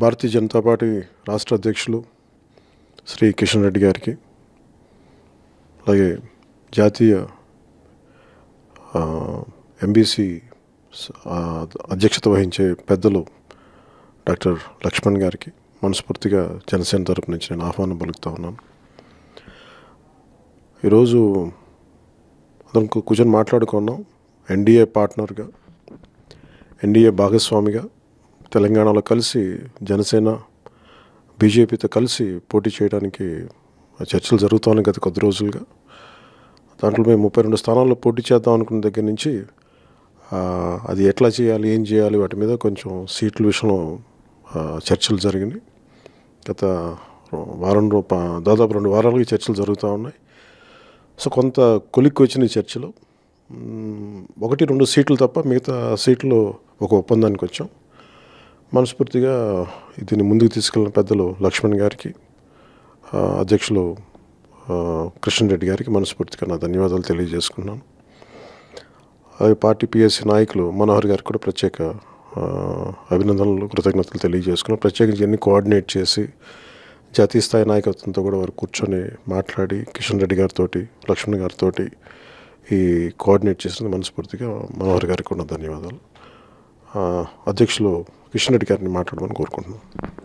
భారతీయ Janata party రాష్ట్ర అధ్యక్షులు శ్రీ కిషన్ రెడ్డి గారికి అలాగే జాతీయ ఎంబీసీ అధ్యక్షత వహించే పెద్దలు డాక్టర్ లక్ష్మణ్ గారికి మనస్ఫూర్తిగా జనసేన తరపు నుంచి నేను ఆహ్వానం పలుకుతా ఉన్నాను ఈరోజు అతను కూర్చొని మాట్లాడుకున్నాం ఎన్డీఏ పార్ట్నర్గా ఎన్డీఏ భాగస్వామిగా తెలంగాణలో కలిసి జనసేన బీజేపీతో కలిసి పోటీ చేయడానికి చర్చలు జరుగుతున్నాయి గత కొద్ది రోజులుగా దాంట్లో మేము ముప్పై రెండు స్థానాల్లో పోటీ చేద్దాం అనుకున్న దగ్గర నుంచి అది ఎట్లా చేయాలి ఏం చేయాలి వాటి మీద కొంచెం సీట్ల విషయంలో చర్చలు జరిగినాయి గత వారం రూప దాదాపు రెండు వారాలకి చర్చలు జరుగుతూ ఉన్నాయి సో కొంత కొలిక్కి వచ్చిన చర్చలు ఒకటి రెండు సీట్లు తప్ప మిగతా సీట్లు ఒక ఒప్పందానికి వచ్చాం మనస్ఫూర్తిగా దీన్ని ముందుకు తీసుకెళ్ళిన పెద్దలు లక్ష్మణ్ గారికి అధ్యక్షులు కిషన్ రెడ్డి గారికి మనస్ఫూర్తిగా నా ధన్యవాదాలు తెలియజేసుకున్నాను అలాగే పార్టీ పిఎస్సీ నాయకులు మనోహర్ గారికి కూడా ప్రత్యేక అభినందనలు కృతజ్ఞతలు తెలియజేసుకున్నాను ప్రత్యేకించి అన్ని కోఆర్డినేట్ చేసి జాతీయ స్థాయి నాయకత్వంతో కూడా వారు కూర్చొని మాట్లాడి కిషన్ రెడ్డి గారితో లక్ష్మణ్ గారితో ఈ కోఆర్డినేట్ చేసిన మనస్ఫూర్తిగా మనోహర్ గారికి కూడా ధన్యవాదాలు అధ్యక్షులు కృష్ణరెడ్డి గారిని మాట్లాడమని కోరుకుంటున్నాను